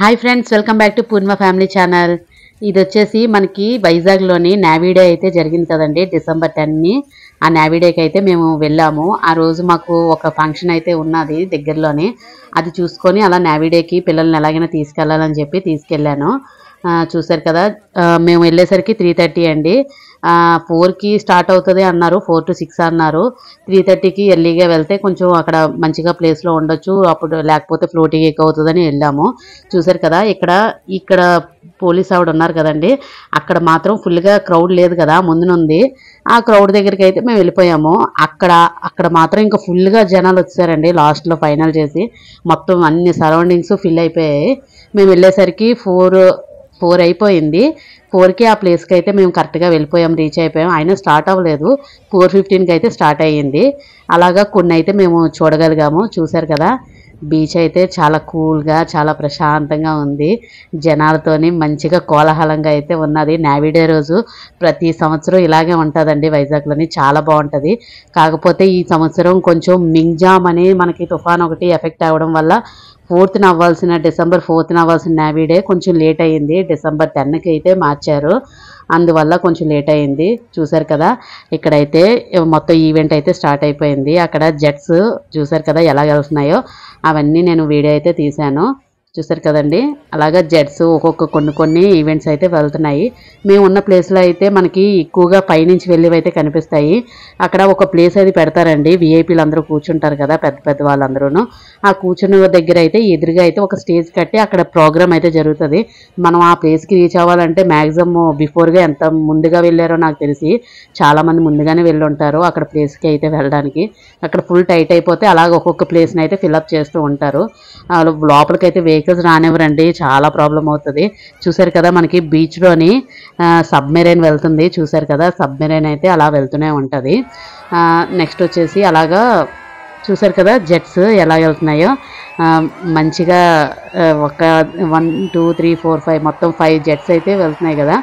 hi friends welcome back to Purna family channel ఇది వచ్చేసి మనకి వైజాగ్లోని నావీడే అయితే జరిగింది కదండి డిసెంబర్ టెన్ని ఆ నావీడేకి అయితే మేము వెళ్ళాము ఆ రోజు మాకు ఒక ఫంక్షన్ అయితే ఉన్నది దగ్గరలోనే అది చూసుకొని అలా నావీడేకి పిల్లల్ని ఎలాగైనా తీసుకెళ్ళాలని చెప్పి తీసుకెళ్ళాను చూసారు కదా మేము వెళ్ళేసరికి త్రీ థర్టీ అండి ఫోర్కి స్టార్ట్ అవుతుంది అన్నారు ఫోర్ టు సిక్స్ అన్నారు త్రీ థర్టీకి ఎర్లీగా వెళ్తే కొంచెం అక్కడ మంచిగా ప్లేస్లో ఉండొచ్చు అప్పుడు లేకపోతే ఫ్లోటింగ్ ఎక్కువ అవుతుందని వెళ్ళాము చూసారు కదా ఇక్కడ ఇక్కడ పోలీస్ ఆవిడ ఉన్నారు కదండి అక్కడ మాత్రం ఫుల్గా క్రౌడ్ లేదు కదా ముందునుంది ఆ క్రౌడ్ దగ్గరికి అయితే మేము వెళ్ళిపోయాము అక్కడ అక్కడ మాత్రం ఇంకా ఫుల్గా జనాలు వచ్చారండి లాస్ట్లో ఫైనల్ చేసి మొత్తం అన్ని సరౌండింగ్స్ ఫిల్ అయిపోయాయి మేము వెళ్ళేసరికి ఫోర్ ఫోర్ అయిపోయింది ఫోర్కి ఆ ప్లేస్కి అయితే మేము కరెక్ట్గా వెళ్ళిపోయాం రీచ్ అయిపోయాం అయినా స్టార్ట్ అవ్వలేదు ఫోర్ ఫిఫ్టీన్కి అయితే స్టార్ట్ అయ్యింది అలాగా కొన్ని అయితే మేము చూడగలిగాము చూశారు కదా బీచ్ అయితే చాలా కూల్గా చాలా ప్రశాంతంగా ఉంది జనాలతో మంచిగా కోలాహలంగా అయితే ఉన్నది నావిడే రోజు ప్రతి సంవత్సరం ఇలాగే ఉంటుందండి వైజాగ్లోని చాలా బాగుంటుంది కాకపోతే ఈ సంవత్సరం కొంచెం మింగ్జామ్ అని మనకి తుఫాన్ ఒకటి ఎఫెక్ట్ అవ్వడం వల్ల ఫోర్త్న అవ్వాల్సిన డిసెంబర్ ఫోర్త్న అవ్వాల్సిన నావీ డే కొంచెం లేట్ అయ్యింది డిసెంబర్ టెన్కి అయితే మార్చారు అందువల్ల కొంచెం లేట్ అయింది చూశారు కదా ఇక్కడైతే మొత్తం ఈవెంట్ అయితే స్టార్ట్ అయిపోయింది అక్కడ జెట్స్ చూశారు కదా ఎలా కలుస్తున్నాయో అవన్నీ నేను వీడియో అయితే తీశాను చూసారు కదండి అలాగే జెడ్స్ ఒక్కొక్క కొన్ని కొన్ని ఈవెంట్స్ అయితే వెళ్తున్నాయి మేము ఉన్న ప్లేస్లో అయితే మనకి ఎక్కువగా పైనుంచి వెళ్ళేవైతే కనిపిస్తాయి అక్కడ ఒక ప్లేస్ అది పెడతారండి విఐపీలు అందరూ కూర్చుంటారు కదా పెద్ద పెద్ద వాళ్ళందరూ ఆ కూర్చున్న దగ్గర అయితే ఎదురుగా అయితే ఒక స్టేజ్ కట్టి అక్కడ ప్రోగ్రామ్ అయితే జరుగుతుంది మనం ఆ ప్లేస్కి రీచ్ అవ్వాలంటే మ్యాక్సిమం బిఫోర్గా ఎంత ముందుగా వెళ్ళారో నాకు తెలిసి చాలామంది ముందుగానే వెళ్ళి ఉంటారు అక్కడ ప్లేస్కి అయితే వెళ్ళడానికి అక్కడ ఫుల్ టైట్ అయిపోతే అలాగే ఒక్కొక్క ప్లేస్ని అయితే ఫిల్అప్ చేస్తూ ఉంటారు లోపలికైతే వెహికల్ వెహికల్స్ రానివ్వరండి చాలా ప్రాబ్లం అవుతుంది చూసారు కదా మనకి బీచ్లోని సబ్మెరైన్ వెళ్తుంది చూసారు కదా సబ్మెరైన్ అయితే అలా వెళ్తూనే ఉంటుంది నెక్స్ట్ వచ్చేసి అలాగా చూసారు కదా జెట్స్ ఎలా వెళ్తున్నాయో మంచిగా ఒక one two three four five మొత్తం ఫైవ్ జెట్స్ అయితే వెళ్తున్నాయి కదా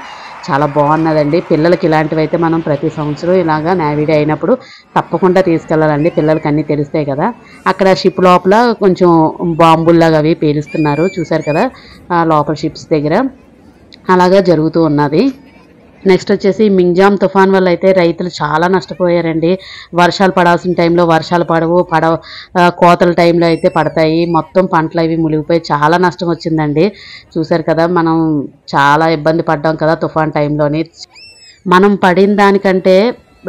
చాలా బాగున్నదండి పిల్లలకి ఇలాంటివైతే మనం ప్రతి సంవత్సరం ఇలాగా నావిడే అయినప్పుడు తప్పకుండా తీసుకెళ్ళాలండి పిల్లలకి అన్నీ తెలుస్తాయి కదా అక్కడ షిప్ లోపల కొంచెం బాంబుల్లాగా అవి పేలుస్తున్నారు చూసారు కదా లోపల షిప్స్ దగ్గర అలాగా జరుగుతూ ఉన్నది నెక్స్ట్ వచ్చేసి మింగ్జామ్ తుఫాన్ వల్ల అయితే రైతులు చాలా నష్టపోయారండి వర్షాలు పడాల్సిన టైంలో వర్షాలు పడవు పడ కోతల టైంలో అయితే పడతాయి మొత్తం పంటలు అవి మునిగిపోయి చాలా నష్టం వచ్చిందండి చూశారు కదా మనం చాలా ఇబ్బంది పడ్డాం కదా తుఫాన్ టైంలోని మనం పడిన దానికంటే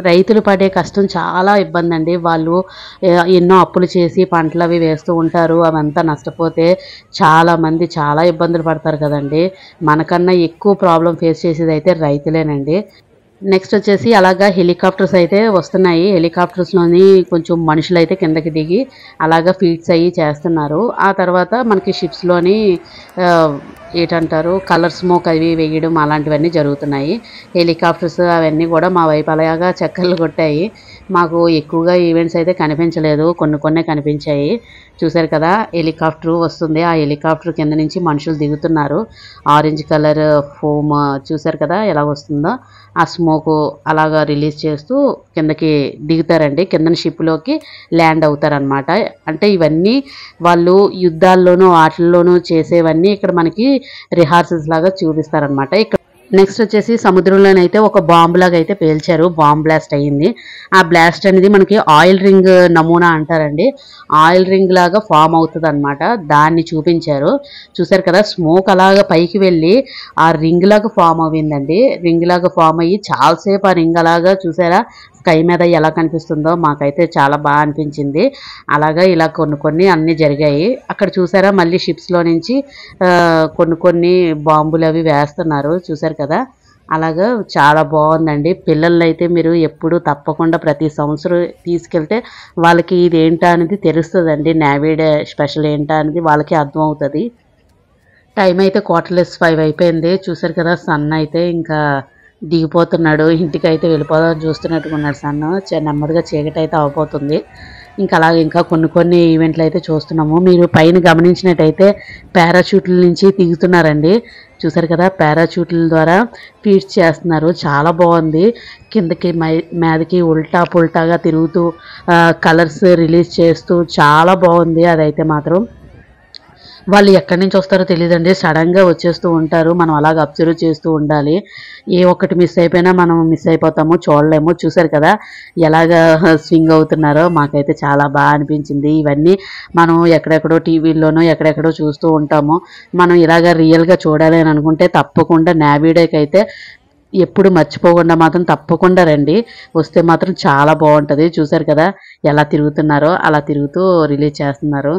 రైతులు పడే కష్టం చాలా ఇబ్బంది అండి వాళ్ళు ఎన్నో అప్పులు చేసి పంటలు అవి వేస్తూ ఉంటారు అవంతా నష్టపోతే చాలామంది చాలా ఇబ్బందులు పడతారు కదండి మనకన్నా ఎక్కువ ప్రాబ్లం ఫేస్ చేసేది అయితే రైతులేనండి నెక్స్ట్ వచ్చేసి అలాగా హెలికాప్టర్స్ అయితే వస్తున్నాయి హెలికాప్టర్స్లోని కొంచెం మనుషులు అయితే కిందకి దిగి అలాగా ఫీడ్స్ అయ్యి చేస్తున్నారు ఆ తర్వాత మనకి షిప్స్లోని ఏంటంటారు కలర్ స్మోక్ అవి వేయడం అలాంటివన్నీ జరుగుతున్నాయి హెలికాప్టర్స్ అవన్నీ కూడా మా వైపు అలాగా చక్కర్లు కొట్టాయి మాకు ఎక్కువగా ఈవెంట్స్ అయితే కనిపించలేదు కొన్ని కొన్ని కనిపించాయి చూశారు కదా హెలికాప్టర్ వస్తుంది ఆ హెలికాప్టర్ కింద నుంచి మనుషులు దిగుతున్నారు ఆరెంజ్ కలర్ ఫోమ్ చూశారు కదా ఎలా వస్తుందో ఆ స్మోక్ అలాగా రిలీజ్ చేస్తూ కిందకి దిగుతారండి కింద షిప్లోకి ల్యాండ్ అవుతారనమాట అంటే ఇవన్నీ వాళ్ళు యుద్ధాల్లోనూ ఆటల్లోనూ చేసేవన్నీ ఇక్కడ మనకి రిహార్సల్స్ లాగా చూపిస్తారనమాట ఇక్కడ నెక్స్ట్ వచ్చేసి సముద్రంలోనైతే ఒక లాగా అయితే పేల్చారు బాంబ్ బ్లాస్ట్ అయ్యింది ఆ బ్లాస్ట్ అనేది మనకి ఆయిల్ రింగ్ నమూనా అంటారండి ఆయిల్ రింగ్ లాగా ఫామ్ అవుతుంది అనమాట దాన్ని చూపించారు చూసారు కదా స్మోక్ అలాగా పైకి వెళ్ళి ఆ రింగ్ లాగా ఫామ్ అవ్విందండి రింగ్ లాగా ఫామ్ అయ్యి చాలాసేపు ఆ రింగ్ అలాగా చూసారా స్కై మీద ఎలా కనిపిస్తుందో మాకైతే చాలా బాగా అనిపించింది అలాగా ఇలా కొన్ని కొన్ని అన్నీ జరిగాయి అక్కడ చూసారా మళ్ళీ షిప్స్లో నుంచి కొన్ని కొన్ని బాంబులు అవి వేస్తున్నారు చూసారు కదా అలాగా చాలా బాగుందండి పిల్లలైతే మీరు ఎప్పుడు తప్పకుండా ప్రతి సంవత్సరం తీసుకెళ్తే వాళ్ళకి ఇది ఏంటా అనేది తెలుస్తుందండి నావీడే స్పెషల్ ఏంటా అనేది వాళ్ళకి అర్థమవుతుంది టైం అయితే క్వార్టర్లెస్ ఫైవ్ అయిపోయింది చూసారు కదా సన్ అయితే ఇంకా దిగిపోతున్నాడు ఇంటికి అయితే చూస్తున్నట్టుగా చూస్తున్నట్టుకున్నాడు సన్ను నెమ్మదిగా చీకటి అయితే అవ్వబోతుంది ఇంకా అలాగే ఇంకా కొన్ని కొన్ని ఈవెంట్లు అయితే చూస్తున్నాము మీరు పైన గమనించినట్టయితే పారాషూట్ల నుంచి దిగుతున్నారండి చూసారు కదా పారాషూట్ల ద్వారా ఫీడ్స్ చేస్తున్నారు చాలా బాగుంది కిందకి మీదకి ఉల్టా పుల్టాగా తిరుగుతూ కలర్స్ రిలీజ్ చేస్తూ చాలా బాగుంది అదైతే మాత్రం వాళ్ళు ఎక్కడి నుంచి వస్తారో తెలియదండి సడన్గా వచ్చేస్తూ ఉంటారు మనం అలాగ అబ్జర్వ్ చేస్తూ ఉండాలి ఏ ఒక్కటి మిస్ అయిపోయినా మనం మిస్ అయిపోతాము చూడలేము చూసారు కదా ఎలాగ స్వింగ్ అవుతున్నారో మాకైతే చాలా బాగా అనిపించింది ఇవన్నీ మనం ఎక్కడెక్కడో టీవీల్లోనో ఎక్కడెక్కడో చూస్తూ ఉంటాము మనం ఇలాగ రియల్గా చూడాలి అని అనుకుంటే తప్పకుండా నావిడేకి అయితే ఎప్పుడు మర్చిపోకుండా మాత్రం తప్పకుండా రండి వస్తే మాత్రం చాలా బాగుంటుంది చూసారు కదా ఎలా తిరుగుతున్నారో అలా తిరుగుతూ రిలీజ్ చేస్తున్నారు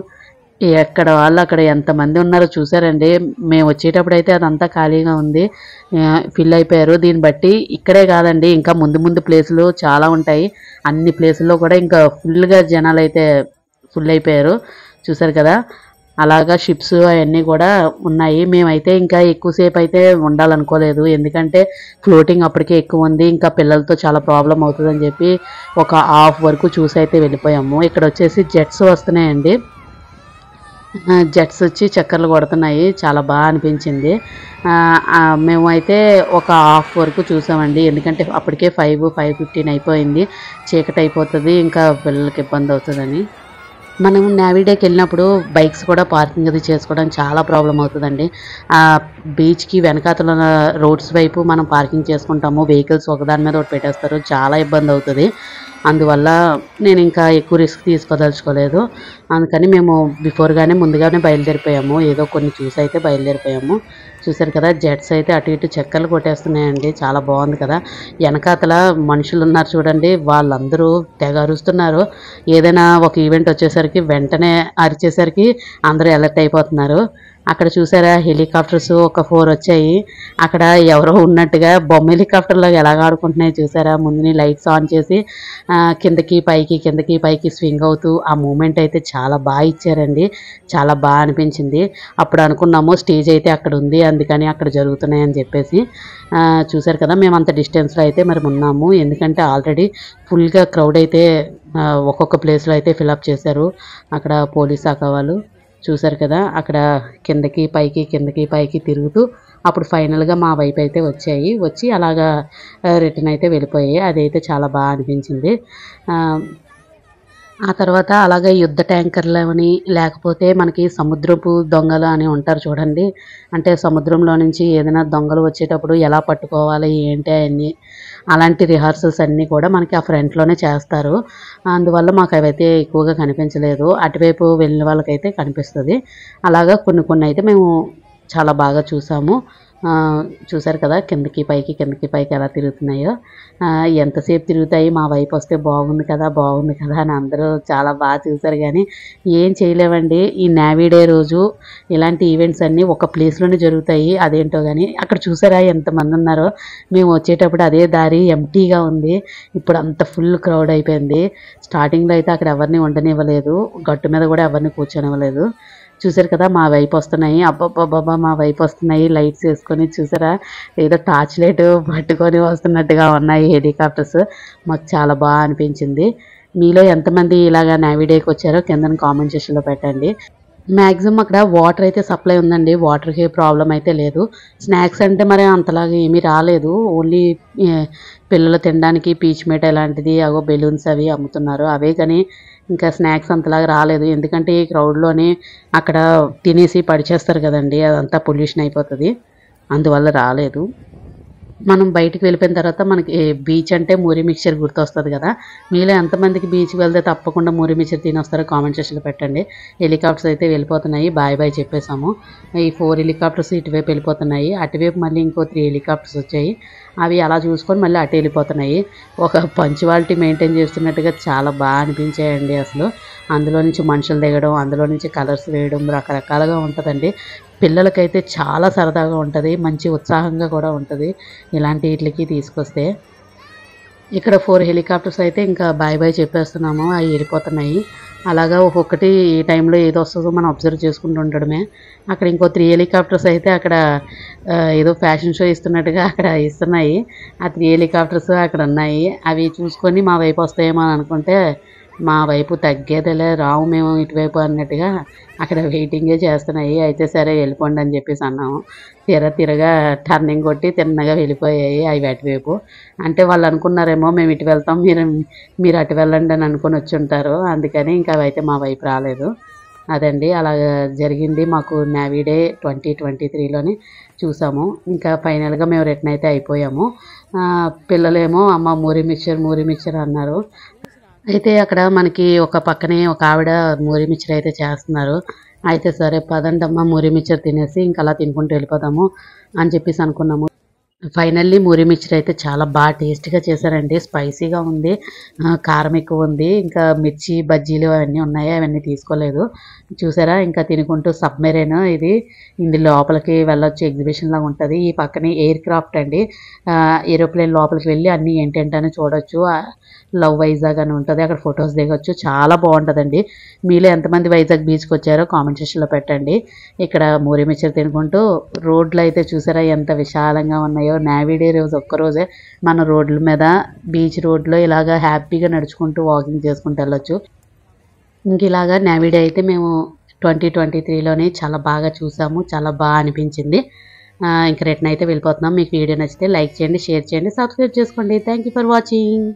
ఎక్కడ వాళ్ళు అక్కడ ఎంతమంది ఉన్నారో చూసారండి మేము వచ్చేటప్పుడు అయితే అదంతా ఖాళీగా ఉంది ఫిల్ అయిపోయారు దీన్ని బట్టి ఇక్కడే కాదండి ఇంకా ముందు ముందు ప్లేసులు చాలా ఉంటాయి అన్ని ప్లేసుల్లో కూడా ఇంకా ఫుల్గా జనాలు అయితే ఫుల్ అయిపోయారు చూసారు కదా అలాగా షిప్స్ అవన్నీ కూడా ఉన్నాయి మేమైతే ఇంకా ఎక్కువసేపు అయితే ఉండాలనుకోలేదు ఎందుకంటే ఫ్లోటింగ్ అప్పటికే ఎక్కువ ఉంది ఇంకా పిల్లలతో చాలా ప్రాబ్లం అవుతుందని చెప్పి ఒక హాఫ్ వరకు చూసి అయితే వెళ్ళిపోయాము ఇక్కడ వచ్చేసి జెట్స్ వస్తున్నాయండి జెట్స్ వచ్చి చక్కర్లు కొడుతున్నాయి చాలా బాగా అనిపించింది మేమైతే ఒక హాఫ్ వరకు చూసామండి ఎందుకంటే అప్పటికే ఫైవ్ ఫైవ్ ఫిఫ్టీన్ అయిపోయింది చీకటి అయిపోతుంది ఇంకా పిల్లలకి ఇబ్బంది అవుతుందని మనం నావిడేకి వెళ్ళినప్పుడు బైక్స్ కూడా పార్కింగ్ అది చేసుకోవడం చాలా ప్రాబ్లం అవుతుందండి ఆ బీచ్కి వెనకాతల రోడ్స్ వైపు మనం పార్కింగ్ చేసుకుంటాము వెహికల్స్ ఒకదాని మీద ఒకటి పెట్టేస్తారు చాలా ఇబ్బంది అవుతుంది అందువల్ల నేను ఇంకా ఎక్కువ రిస్క్ తీసుకోదలుచుకోలేదు అందుకని మేము బిఫోర్గానే ముందుగానే బయలుదేరిపోయాము ఏదో కొన్ని చూసి అయితే బయలుదేరిపోయాము చూసారు కదా జెట్స్ అయితే అటు ఇటు చెక్కలు కొట్టేస్తున్నాయండి చాలా బాగుంది కదా వెనకాతల మనుషులు ఉన్నారు చూడండి వాళ్ళందరూ తెగ అరుస్తున్నారు ఏదైనా ఒక ఈవెంట్ వచ్చేసరికి వెంటనే అరిచేసరికి అందరూ ఎలర్ట్ అయిపోతున్నారు అక్కడ చూసారా హెలికాప్టర్స్ ఒక ఫోర్ వచ్చాయి అక్కడ ఎవరో ఉన్నట్టుగా బొమ్మ హెలికాప్టర్లో ఎలా ఆడుకుంటున్నాయి చూసారా ముందుని లైట్స్ ఆన్ చేసి కిందకి పైకి కిందకి పైకి స్వింగ్ అవుతూ ఆ మూమెంట్ అయితే చాలా బాగా ఇచ్చారండి చాలా బాగా అనిపించింది అప్పుడు అనుకున్నాము స్టేజ్ అయితే అక్కడ ఉంది అందుకని అక్కడ జరుగుతున్నాయని చెప్పేసి చూసారు కదా మేము అంత డిస్టెన్స్లో అయితే మరి ఉన్నాము ఎందుకంటే ఆల్రెడీ ఫుల్గా క్రౌడ్ అయితే ఒక్కొక్క ప్లేస్లో అయితే ఫిలప్ చేశారు అక్కడ పోలీస్ శాఖ వాళ్ళు చూసారు కదా అక్కడ కిందకి పైకి కిందకి పైకి తిరుగుతూ అప్పుడు ఫైనల్గా మా వైపు అయితే వచ్చాయి వచ్చి అలాగా రిటర్న్ అయితే వెళ్ళిపోయాయి అదైతే చాలా బాగా అనిపించింది ఆ తర్వాత అలాగే యుద్ధ ట్యాంకర్లు అని లేకపోతే మనకి సముద్రపు దొంగలు అని ఉంటారు చూడండి అంటే సముద్రంలో నుంచి ఏదైనా దొంగలు వచ్చేటప్పుడు ఎలా పట్టుకోవాలి ఏంటి అన్నీ అలాంటి రిహార్సల్స్ అన్నీ కూడా మనకి ఆ ఫ్రంట్లోనే చేస్తారు అందువల్ల మాకు అవైతే ఎక్కువగా కనిపించలేదు అటువైపు వెళ్ళిన వాళ్ళకైతే కనిపిస్తుంది అలాగా కొన్ని కొన్ని అయితే మేము చాలా బాగా చూసాము చూసారు కదా కిందకి పైకి కిందకి పైకి ఎలా తిరుగుతున్నాయో ఎంతసేపు తిరుగుతాయి మా వైపు వస్తే బాగుంది కదా బాగుంది కదా అని అందరూ చాలా బాగా చూసారు కానీ ఏం చేయలేవండి ఈ నావీ డే రోజు ఇలాంటి ఈవెంట్స్ అన్నీ ఒక ప్లేస్లోనే జరుగుతాయి అదేంటో కానీ అక్కడ చూసారా ఎంతమంది ఉన్నారో మేము వచ్చేటప్పుడు అదే దారి ఎంటీగా ఉంది ఇప్పుడు అంత ఫుల్ క్రౌడ్ అయిపోయింది స్టార్టింగ్లో అయితే అక్కడ ఎవరిని ఉండనివ్వలేదు గట్టు మీద కూడా ఎవరిని కూర్చొనివ్వలేదు చూసారు కదా మా వైపు వస్తున్నాయి అబ్బాబ్బాబ్బా మా వైపు వస్తున్నాయి లైట్స్ వేసుకొని చూసారా ఏదో టార్చ్ లైట్ పట్టుకొని వస్తున్నట్టుగా ఉన్నాయి హెలికాప్టర్స్ మాకు చాలా బాగా అనిపించింది మీలో ఎంతమంది ఇలాగ నావిడేకి వచ్చారో కింద కామెంట్ సెషన్లో పెట్టండి మ్యాక్సిమం అక్కడ వాటర్ అయితే సప్లై ఉందండి వాటర్కి ప్రాబ్లం అయితే లేదు స్నాక్స్ అంటే మరి అంతలాగా ఏమీ రాలేదు ఓన్లీ పిల్లలు తినడానికి పీచ్ మీట ఇలాంటిది అగో బెలూన్స్ అవి అమ్ముతున్నారు అవే కానీ ఇంకా స్నాక్స్ అంతలాగా రాలేదు ఎందుకంటే ఈ క్రౌడ్లోనే అక్కడ తినేసి పడిచేస్తారు కదండి అదంతా పొల్యూషన్ అయిపోతుంది అందువల్ల రాలేదు మనం బయటికి వెళ్ళిపోయిన తర్వాత మనకి బీచ్ అంటే మూరి మిక్చర్ గుర్తొస్తుంది కదా మీలో ఎంతమందికి బీచ్కి వెళ్తే తప్పకుండా మూరి మిక్చర్ వస్తారో కామెంట్ సెక్షన్లో పెట్టండి హెలికాప్టర్స్ అయితే వెళ్ళిపోతున్నాయి బాయ్ బాయ్ చెప్పేసాము ఈ ఫోర్ హెలికాప్టర్స్ ఇటువైపు వెళ్ళిపోతున్నాయి అటువైపు మళ్ళీ ఇంకో త్రీ హెలికాప్టర్స్ వచ్చాయి అవి అలా చూసుకొని మళ్ళీ అటు వెళ్ళిపోతున్నాయి ఒక పంచువాలిటీ మెయింటైన్ చేస్తున్నట్టుగా చాలా బాగా అనిపించాయండి అసలు అందులో నుంచి మనుషులు దిగడం అందులో నుంచి కలర్స్ వేయడం రకరకాలుగా ఉంటుందండి పిల్లలకైతే చాలా సరదాగా ఉంటుంది మంచి ఉత్సాహంగా కూడా ఉంటుంది ఇలాంటి వీటికి తీసుకొస్తే ఇక్కడ ఫోర్ హెలికాప్టర్స్ అయితే ఇంకా బాయ్ బాయ్ చెప్పేస్తున్నాము అవి వెళ్ళిపోతున్నాయి అలాగా ఒక్కొక్కటి ఈ టైంలో ఏదో వస్తుందో మనం అబ్జర్వ్ చేసుకుంటూ ఉండడమే అక్కడ ఇంకో త్రీ హెలికాప్టర్స్ అయితే అక్కడ ఏదో ఫ్యాషన్ షో ఇస్తున్నట్టుగా అక్కడ ఇస్తున్నాయి ఆ త్రీ హెలికాప్టర్స్ అక్కడ ఉన్నాయి అవి చూసుకొని మా వైపు వస్తాయేమో అనుకుంటే మా వైపు తగ్గేదలే రావు మేము ఇటువైపు అన్నట్టుగా అక్కడ వెయిటింగే చేస్తున్నాయి అయితే సరే వెళ్ళిపోండి అని చెప్పేసి అన్నాము తీర తీరగా టర్నింగ్ కొట్టి తిన్నగా వెళ్ళిపోయాయి అవి అటువైపు అంటే వాళ్ళు అనుకున్నారేమో మేము ఇటు వెళ్తాం మీరు మీరు అటు వెళ్ళండి అని అనుకుని వచ్చి ఉంటారు అందుకని ఇంకా అవైతే మా వైపు రాలేదు అదండి అలా జరిగింది మాకు నావీ డే ట్వంటీ ట్వంటీ త్రీలోని చూసాము ఇంకా ఫైనల్గా మేము రిటర్న్ అయితే అయిపోయాము పిల్లలేమో అమ్మ మూరి మిక్చర్ మూరి మిక్చర్ అన్నారు అయితే అక్కడ మనకి ఒక పక్కనే ఒక ఆవిడ మూరి మిక్చర్ అయితే చేస్తున్నారు అయితే సరే పదండమ్మా మూరి మిక్చర్ తినేసి ఇంకా అలా తినుకుంటూ వెళ్ళిపోదాము అని చెప్పేసి అనుకున్నాము ఫైనల్లీ మూరి మిక్చర్ అయితే చాలా బాగా టేస్ట్గా చేశారండి స్పైసీగా ఉంది కారం ఎక్కువ ఉంది ఇంకా మిర్చి బజ్జీలు అవన్నీ ఉన్నాయి అవన్నీ తీసుకోలేదు చూసారా ఇంకా తినుకుంటూ సబ్మెరైన్ ఇది ఇందు లోపలికి వెళ్ళొచ్చు ఎగ్జిబిషన్ లాగా ఉంటుంది ఈ పక్కనే ఎయిర్ క్రాఫ్ట్ అండి ఏరోప్లేన్ లోపలికి వెళ్ళి అన్నీ ఏంటంటే చూడొచ్చు లవ్ వైజాగ్ అని ఉంటుంది అక్కడ ఫొటోస్ దిగొచ్చు చాలా బాగుంటుందండి మీలో ఎంతమంది వైజాగ్ బీచ్కి వచ్చారో కామెంట్ సెక్షన్లో పెట్టండి ఇక్కడ మూరి మిక్చర్ తినుకుంటూ రోడ్లు అయితే చూసారా ఎంత విశాలంగా ఉన్నాయి పోయావు నావిడే రోజు ఒక్కరోజే మన రోడ్ల మీద బీచ్ రోడ్లో ఇలాగ హ్యాపీగా నడుచుకుంటూ వాకింగ్ చేసుకుంటూ వెళ్ళొచ్చు ఇంక ఇలాగ నావిడే అయితే మేము ట్వంటీ ట్వంటీ త్రీలోనే చాలా బాగా చూసాము చాలా బాగా అనిపించింది ఇంక రిటర్న్ అయితే వెళ్ళిపోతున్నాం మీకు వీడియో నచ్చితే లైక్ చేయండి షేర్ చేయండి సబ్స్క్రైబ్ చేసుకోండి థ్యాంక్ యూ ఫర్ వాచింగ్